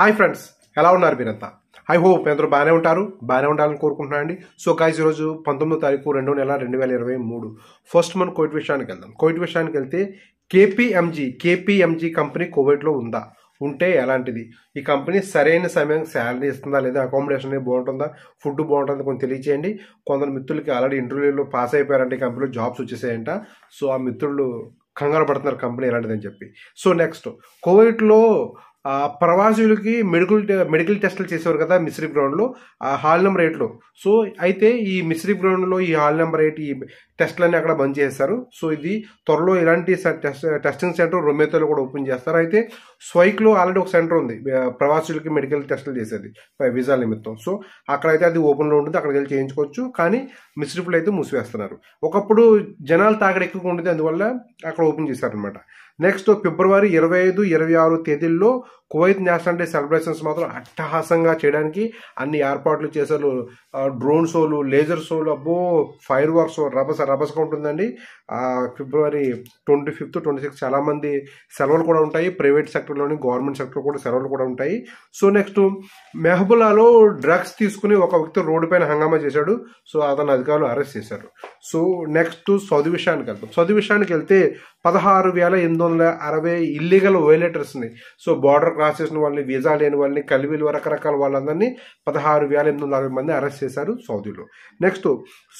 hi friends ఎలా ఉన్నారు మీరంతా ఐ హోప్ అందరూ బాగానే ఉంటారు బాగానే ఉండాలని కోరుకుంటున్నాను అండి సో కాజ్ ఈరోజు పంతొమ్మిదో తారీఖు రెండో నెల రెండు వేల ఇరవై మూడు ఫస్ట్ మనం కోవిడ్ విషయానికి వెళ్దాం కోవిడ్ విషయానికి వెళ్తే కేపీఎంజీ కేపీఎంజీ కంపెనీ కోవిడ్లో ఉందా ఉంటే ఎలాంటిది ఈ కంపెనీ సరైన సమయం శాలరీ ఇస్తుందా లేదా అకామిడేషన్ బాగుంటుందా ఫుడ్ బాగుంటుందా కొంచెం తెలియచేయండి కొందరు మిత్రులకి ఆల్రెడీ ఇంటర్వ్యూలో పాస్ అయిపోయారంటే కంపెనీలో జాబ్స్ వచ్చేసాయంట సో ఆ మిత్రులు కంగారు పడుతున్నారు కంపెనీ ఎలాంటిదని చెప్పి సో నెక్స్ట్ కోవిడ్లో ప్రవాసులకి మెడికల్ మెడికల్ టెస్టులు చేసేవారు కదా మిశ్రీ గ్రౌండ్లో ఆ హాల్ నెంబర్ ఎయిట్లో సో అయితే ఈ మిశ్రీ గ్రౌండ్లో ఈ హాల్ నెంబర్ ఎయిట్ ఈ టెస్ట్లన్నీ అక్కడ బంద్ చేస్తారు సో ఇది త్వరలో ఇలాంటి టెస్టింగ్ సెంటర్ రొమేతోలో కూడా ఓపెన్ చేస్తారు అయితే స్వైక్లో ఆల్రెడీ ఒక సెంటర్ ఉంది ప్రవాసులకి మెడికల్ టెస్టులు చేసేది విజా నిమిత్తం సో అక్కడైతే అది ఓపెన్లో ఉంటుంది అక్కడికి వెళ్ళి చేయించుకోవచ్చు కానీ మిశ్రీపులు అయితే మూసివేస్తున్నారు ఒకప్పుడు జనాలు తాగడ ఎక్కువగా ఉండేది అందువల్ల అక్కడ ఓపెన్ చేశారనమాట నెక్స్ట్ ఫిబ్రవరి ఇరవై ఐదు ఇరవై ఆరు తేదీల్లో కువైత్ నేషనల్ డే సెలబ్రేషన్స్ మాత్రం అట్టహాసంగా చేయడానికి అన్ని ఏర్పాట్లు చేశారు డ్రోన్ షోలు లేజర్ షోలు అబ్బో ఫైర్ వర్క్స్ రబస రభసగా ఉంటుందండి February twenty fifth twenty six చాలామంది సెలవులు కూడా ఉంటాయి ప్రైవేట్ సెక్టర్లోని గవర్నమెంట్ సెక్టర్ కూడా సెలవులు కూడా ఉంటాయి సో నెక్స్ట్ మెహబులాలో డ్రగ్స్ తీసుకుని ఒక వ్యక్తి రోడ్డు పైన హంగామా చేశాడు సో అతను అధికారులు అరెస్ట్ చేశారు సో నెక్స్ట్ చదువు విషయానికి వెళ్తాం చదువు విషయానికి వెళ్తే పదహారు వేల ఎనిమిది వందల అరవై ఇల్లీగల్ వైలేటర్స్ ఉన్నాయి సో బార్డర్ క్రాస్ చేసిన వాళ్ళని వీజా లేని వాళ్ళని కలివిలు రకరకాల వాళ్ళందరినీ పదహారు వేల ఎనిమిది వందల అరవై మంది అరెస్ట్ చేశారు సౌదీలో నెక్స్ట్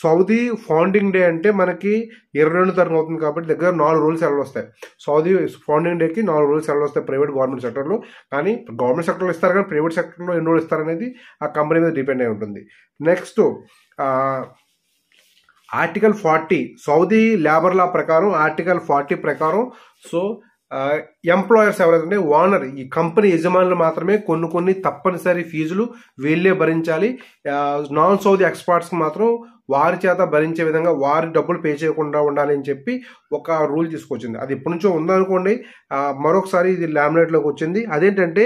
సౌదీ ఫౌండింగ్ డే అంటే మనకి ఇరవై రెండు తరగతి అవుతుంది కాబట్టి దగ్గర నాలుగు రోజులు సెలవులు వస్తాయి సౌదీ ఫౌండింగ్ డేకి నాలుగు రోజులు సెలవులు వస్తాయి ప్రైవేట్ గవర్నమెంట్ సెక్టర్లో కానీ గవర్నమెంట్ సెక్టర్లో ఇస్తారు కానీ ప్రైవేట్ సెక్టర్లో ఎన్ని రోజులు ఇస్తారనేది ఆ కంపెనీ మీద డిపెండ్ అయి ఉంటుంది next article forty Saudi labour law ప్రకారం ఆర్టికల్ ఫార్టీ ప్రకారం సో ఎంప్లాయర్స్ ఎవరైతే ఓనర్ ఈ కంపెనీ యజమానులు మాత్రమే కొన్ని కొన్ని తప్పనిసరి ఫీజులు వీళ్ళే భరించాలి నాన్ సౌదీ ఎక్స్పర్ట్స్కి మాత్రం వారి చేత భరించే విధంగా వారి డబ్బులు పే చేయకుండా ఉండాలి అని చెప్పి ఒక రూల్ తీసుకొచ్చింది అది ఇప్పటి నుంచో ఉందనుకోండి మరొకసారి ఇది లామినేట్లోకి వచ్చింది అదేంటంటే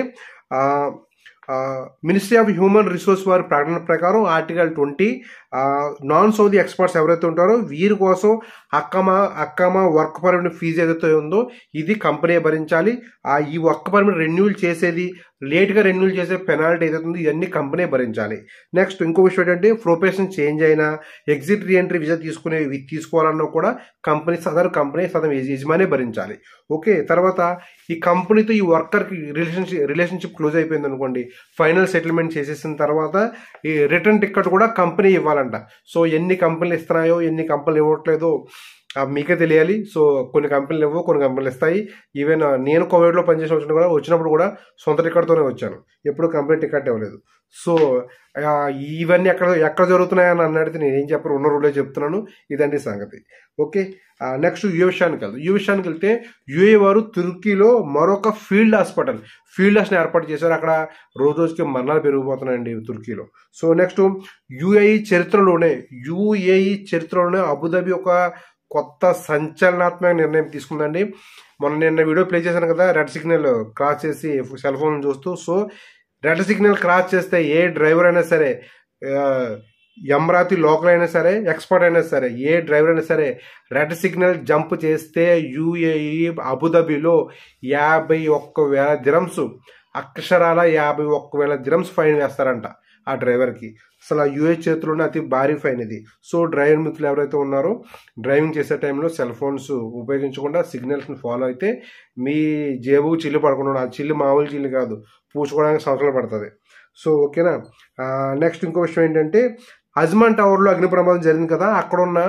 మినిస్ట్రీ ఆఫ్ హ్యూమన్ రిసోర్స్ వారి ప్రకటన ప్రకారం article twenty non Saudi experts ఎవరైతే ఉంటారో వీరి కోసం అక్కమ అక్కమ వర్క్ పర్మిట్ ఫీజు ఏదైతే ఉందో ఇది కంపెనీ భరించాలి ఈ వర్క్ పర్మిట్ రెన్యూల్ చేసేది లేట్గా రెన్యూల్ చేసే పెనాల్టీ ఏదైతే ఉందో ఇవన్నీ కంపెనీ భరించాలి నెక్స్ట్ ఇంకో విషయం ఏంటంటే ప్రొఫెషన్ చేంజ్ అయినా ఎగ్జిట్ రీఎంట్రీ విజా తీసుకునే తీసుకోవాలన్నా కూడా కంపెనీ సదరు కంపెనీ సదరు యజమానే భరించాలి ఓకే తర్వాత ఈ కంపెనీతో ఈ వర్కర్కి రిలేషన్షిప్ రిలేషన్షిప్ క్లోజ్ అయిపోయింది అనుకోండి ఫైనల్ సెటిల్మెంట్ చేసేసిన తర్వాత ఈ రిటర్న్ టికెట్ కూడా కంపెనీ ఇవ్వాలంట సో ఎన్ని కంపెనీలు ఇస్తున్నాయో ఎన్ని కంపెనీలు ఇవ్వట్లేదో మీకే తెలియాలి సో కొన్ని కంపెనీలు ఇవ్వవు కొన్ని కంపెనీలు ఇస్తాయి ఈవెన్ నేను కోవిడ్లో పనిచేసి వచ్చిన కూడా వచ్చినప్పుడు కూడా సొంత టికెట్తోనే వచ్చాను ఎప్పుడు కంపెనీ టికెట్ ఇవ్వలేదు సో ఇవన్నీ ఎక్కడ ఎక్కడ జరుగుతున్నాయని అని అడిగితే నేను ఏం చెప్పను ఉన్న రోజులే చెప్తున్నాను ఇదండి సంగతి ఓకే నెక్స్ట్ యూ విషయానికి వెళ్తాం యూ విషయానికి వెళ్తే యూఏ వారు తుర్కీలో మరొక ఫీల్డ్ హాస్పిటల్ ఫీల్డ్ హాస్పిటల్ ఏర్పాటు చేశారు అక్కడ రోజు రోజుకి మరణాలు పెరిగిపోతున్నాయండి తుర్కీలో సో నెక్స్ట్ యూఏఈ చరిత్రలోనే యూఏఈ చరిత్రలోనే అబుదాబి ఒక కొత్త సంచలనాత్మక నిర్ణయం తీసుకుందండి మొన్న నిన్న వీడియో ప్లే చేశాను కదా రెడ్ సిగ్నల్ క్రాస్ చేసి సెల్ ఫోన్ చూస్తూ సో రెడ్ సిగ్నల్ క్రాస్ చేస్తే ఏ డ్రైవర్ అయినా సరే అమరావతి లోకల్ అయినా సరే ఎక్స్పర్ట్ అయినా సరే ఏ డ్రైవర్ అయినా సరే రెడ్ సిగ్నల్ జంప్ చేస్తే యూఏఈ అబుదాబీలో యాభై ఒక్క వేల దిరమ్స్ అక్షరాల యాభై ఒక్క వేల దిరమ్స్ ఫైన్ వేస్తారంట ఆ డ్రైవర్కి అసలు ఆ యూఎస్ చేతిలోనే అతి భారీ ఫైన్ ఇది సో డ్రైవర్ మిత్రులు ఎవరైతే ఉన్నారో డ్రైవింగ్ చేసే టైంలో సెల్ ఫోన్స్ ఉపయోగించకుండా సిగ్నల్స్ని ఫాలో అయితే మీ జేబు చిల్లు పడకుండా ఆ చిల్లు మామూలు చిల్లు కాదు పూసుకోవడానికి సంవత్సరాలు పడుతుంది సో ఓకేనా నెక్స్ట్ ఇంకో విషయం ఏంటంటే అజ్మాన్ టవర్లో అగ్ని ప్రమాదం జరిగింది కదా అక్కడ ఉన్న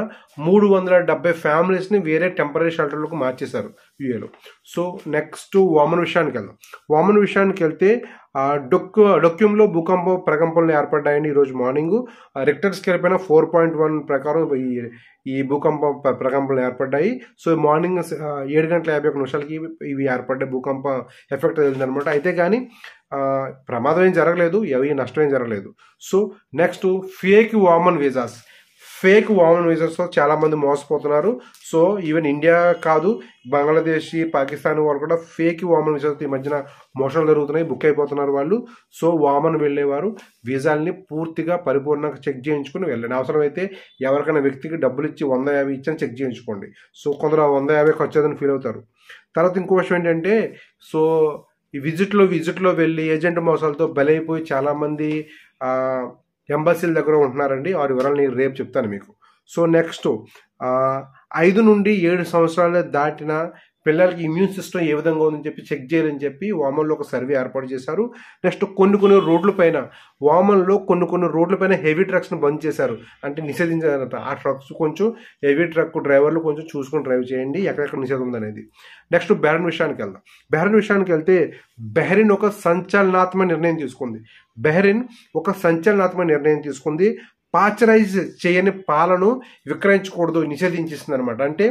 మూడు వందల డెబ్బై ఫ్యామిలీస్ని వేరే టెంపరీ షెల్టర్లకు మార్చేశారు యూఏలో సో నెక్స్ట్ వామన్ విషయానికి వెళ్దాం వామన్ విషయానికి వెళ్తే డొక్కు డొక్యూమ్లో భూకంపం ప్రకంపనలు ఏర్పడ్డాయని ఈరోజు మార్నింగ్ రిక్టర్ స్కేల్ పైన ఫోర్ పాయింట్ వన్ ప్రకారం ఈ ఈ భూకంప ప్రకంపనలు ఏర్పడ్డాయి సో మార్నింగ్ ఏడు గంటల యాభై ఒక నిమిషాలకి ఇవి ఏర్పడ్డాయి భూకంప ఎఫెక్ట్ అనమాట అయితే కానీ ప్రమాదం ఏం జరగలేదు ఎవి నష్టం ఏం జరగలేదు సో నెక్స్ట్ ఫేక్ వామన్ వీజాస్ ఫేక్ వామన్ వీజాస్తో చాలామంది మోసపోతున్నారు సో ఈవెన్ ఇండియా కాదు బంగ్లాదేశీ పాకిస్తాన్ వాళ్ళు కూడా ఫేక్ వామన్ వీసాస్ ఈ మధ్యన మోసాలు జరుగుతున్నాయి బుక్ అయిపోతున్నారు వాళ్ళు సో వామన్ వెళ్ళేవారు వీసాల్ని పూర్తిగా పరిపూర్ణంగా చెక్ చేయించుకుని వెళ్ళండి అవసరమైతే ఎవరికైనా వ్యక్తికి డబ్బులు ఇచ్చి వంద యాభై ఇచ్చని చెక్ చేయించుకోండి సో కొందరు వంద యాభై ఖర్చు ఫీల్ అవుతారు తర్వాత ఇంకో విషయం ఏంటంటే సో ఈ విజిట్లో విజిట్లో వెళ్ళి ఏజెంట్ మోసాలతో బలైపోయి చాలామంది ఎంబసీల దగ్గర ఉంటున్నారండి వారి వివరాలు నేను రేపు చెప్తాను మీకు సో నెక్స్ట్ ఐదు నుండి ఏడు సంవత్సరాలు దాటిన పిల్లలకి ఇమ్యూన్ సిస్టమ్ ఏ విధంగా ఉందని చెప్పి చెక్ చేయాలని చెప్పి వామన్లో ఒక సర్వే ఏర్పాటు చేశారు నెక్స్ట్ కొన్ని కొన్ని రోడ్ల పైన వామన్లో కొన్ని కొన్ని రోడ్ల పైన హెవీ ట్రక్స్ను బంద్ చేశారు అంటే నిషేధించారనమాట ఆ ట్రక్స్ కొంచెం హెవీ ట్రక్ డ్రైవర్లు కొంచెం చూసుకొని డ్రైవ్ చేయండి ఎక్కడెక్కడ నిషేధం ఉందనేది నెక్స్ట్ బెహరన్ విషయానికి వెళ్దాం బెహరన్ విషయానికి వెళ్తే బెహరిన్ ఒక సంచలనాత్మక నిర్ణయం తీసుకుంది బెహరిన్ ఒక సంచలనాత్మక నిర్ణయం తీసుకుంది పాచరైజ్ చేయని పాలను విక్రయించకూడదు నిషేధించేసింది అనమాట అంటే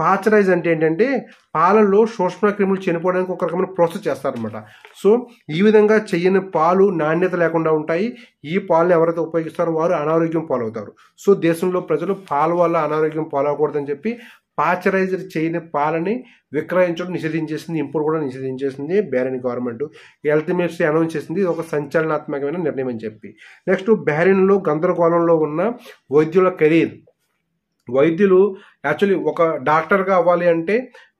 పాచరైజ్ అంటే ఏంటంటే పాలలో సూక్ష్మ క్రిములు చనిపోవడానికి ఒక రకమైన ప్రాసెస్ చేస్తారనమాట సో ఈ విధంగా చేయని పాలు నాణ్యత లేకుండా ఉంటాయి ఈ పాలను ఎవరైతే ఉపయోగిస్తారో వారు అనారోగ్యం పాలవుతారు సో దేశంలో ప్రజలు పాల వల్ల అనారోగ్యం పాలవకూడదని చెప్పి పాచరైజర్ చేయని పాలని విక్రయించడం నిషేధించేసింది ఇంపోర్ట్ కూడా నిషేధించేసింది Bahrain government health ministry announce చేసింది ఇది ఒక సంచలనాత్మకమైన నిర్ణయం అని చెప్పి నెక్స్ట్ బెహరీన్లో గందరగోళంలో ఉన్న వైద్యుల కెరీర్ వైద్యులు యాక్చువల్లీ ఒక డాక్టర్గా అవ్వాలి అంటే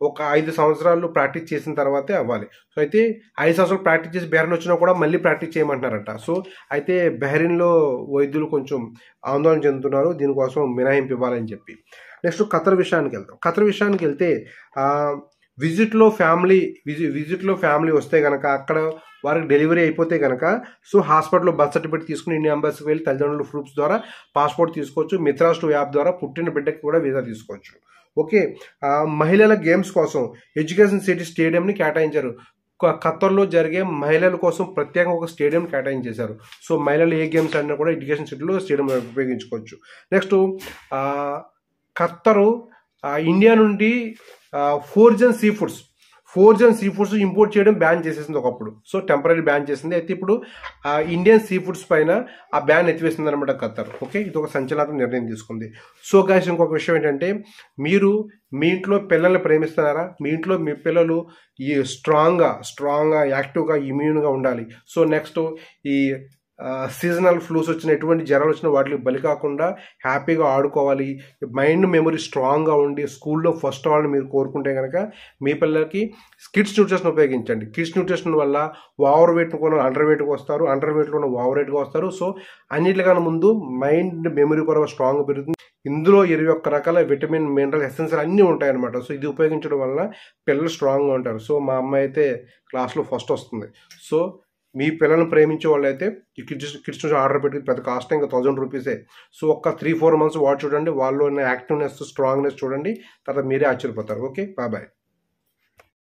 ఒక ఐదు సంవత్సరాలు ప్రాక్టీస్ చేసిన తర్వాతే అవ్వాలి సో అయితే ఐదు సంవత్సరాలు ప్రాక్టీస్ చేసి బెహరీన్ వచ్చినా కూడా మళ్ళీ ప్రాక్టీస్ చేయమంటున్నారట సో అయితే బెహరీన్లో వైద్యులు కొంచెం ఆందోళన చెందుతున్నారు దీనికోసం మినహాయింపు ఇవ్వాలని చెప్పి నెక్స్ట్ ఖతర్ విషయానికి వెళ్తాం ఖతర్ విషయానికి వెళ్తే విజిట్లో ఫ్యామిలీ విజి విజిట్లో ఫ్యామిలీ వస్తే కనుక అక్కడ వారికి డెలివరీ అయిపోతే కనుక సో హాస్పిటల్లో బర్త్ సర్టిఫికేట్ తీసుకుని ఇండియన్ ఎంబసీకి వెళ్ళి తల్లిదండ్రుల ప్రూఫ్స్ ద్వారా పాస్పోర్ట్ తీసుకోవచ్చు మిత్రాస్ యాప్ ద్వారా పుట్టిన బిడ్డకి కూడా వీసా తీసుకోవచ్చు ఓకే మహిళల గేమ్స్ కోసం ఎడ్యుకేషన్ సిటీ స్టేడియంని కేటాయించారు ఖత్తర్లో జరిగే మహిళల కోసం ప్రత్యేకంగా ఒక స్టేడియం కేటాయించేశారు సో మహిళలు ఏ గేమ్స్ ఆడినా కూడా ఎడ్యుకేషన్ సిటీలో స్టేడియం ఉపయోగించుకోవచ్చు నెక్స్ట్ ఖత్తరు ఇండియా నుండి frozen sea foods frozen sea foods import చేయడం బ్యాన్ చేసేసింది ఒకప్పుడు సో టెంపరీ బ్యాన్ చేసింది అయితే ఇప్పుడు ఇండియన్ సీ ఫుడ్స్ పైన ఆ బ్యాన్ ఎత్తివేసింది అనమాట ఖత్తర్ ఓకే ఇది ఒక సంచలనాత్మక నిర్ణయం తీసుకుంది సో గాయస్ ఇంకొక విషయం ఏంటంటే మీరు మీ ఇంట్లో పిల్లల్ని ప్రేమిస్తున్నారా మీ ఇంట్లో మీ పిల్లలు ఈ స్ట్రాంగ్గా స్ట్రాంగ్గా యాక్టివ్గా ఇమ్యూన్గా ఉండాలి సో నెక్స్ట్ ఈ సీజనల్ ఫ్లూస్ వచ్చిన ఎటువంటి జ్వరాలు వచ్చిన వాటికి బలి కాకుండా హ్యాపీగా ఆడుకోవాలి మైండ్ మెమరీ స్ట్రాంగ్గా ఉండి స్కూల్లో ఫస్ట్ అవ్వాలని మీరు కోరుకుంటే కనుక మీ పిల్లలకి కిడ్స్ న్యూట్రిషన్ ఉపయోగించండి కిడ్స్ న్యూట్రిషన్ వల్ల ఓవర్ వెయిట్ కొన అండర్ వెయిట్కి వస్తారు అండర్ వెయిట్లో ఉన్న ఓవర్ వెయిట్గా వస్తారు సో అన్నిటికన్నా ముందు మైండ్ మెమరీ పరవ స్ట్రాంగ్ పెరుగుతుంది ఇందులో ఇరవై ఒక్క రకాల విటమిన్ మినరల్ ఎసెన్సల్ అన్నీ ఉంటాయన్నమాట సో ఇది ఉపయోగించడం వల్ల పిల్లలు స్ట్రాంగ్గా ఉంటారు సో మా అమ్మాయి అయితే క్లాస్లో ఫస్ట్ వస్తుంది సో మీ పిల్లల్ని ప్రేమించే వాళ్ళు కిడ్స్ కిడ్స్ నుంచి ఆర్డర్ పెట్టి పెద్ద కాస్ట్ ఇంకా థౌజండ్ రూపీసే సో ఒక్క త్రీ ఫోర్ మంత్స్ వాడు చూడండి వాళ్ళు యాక్టివ్నెస్ స్ట్రాంగ్నెస్ చూడండి తర్వాత మీరే ఆశ్చర్యపోతారు ఓకే బాయ్ బాయ్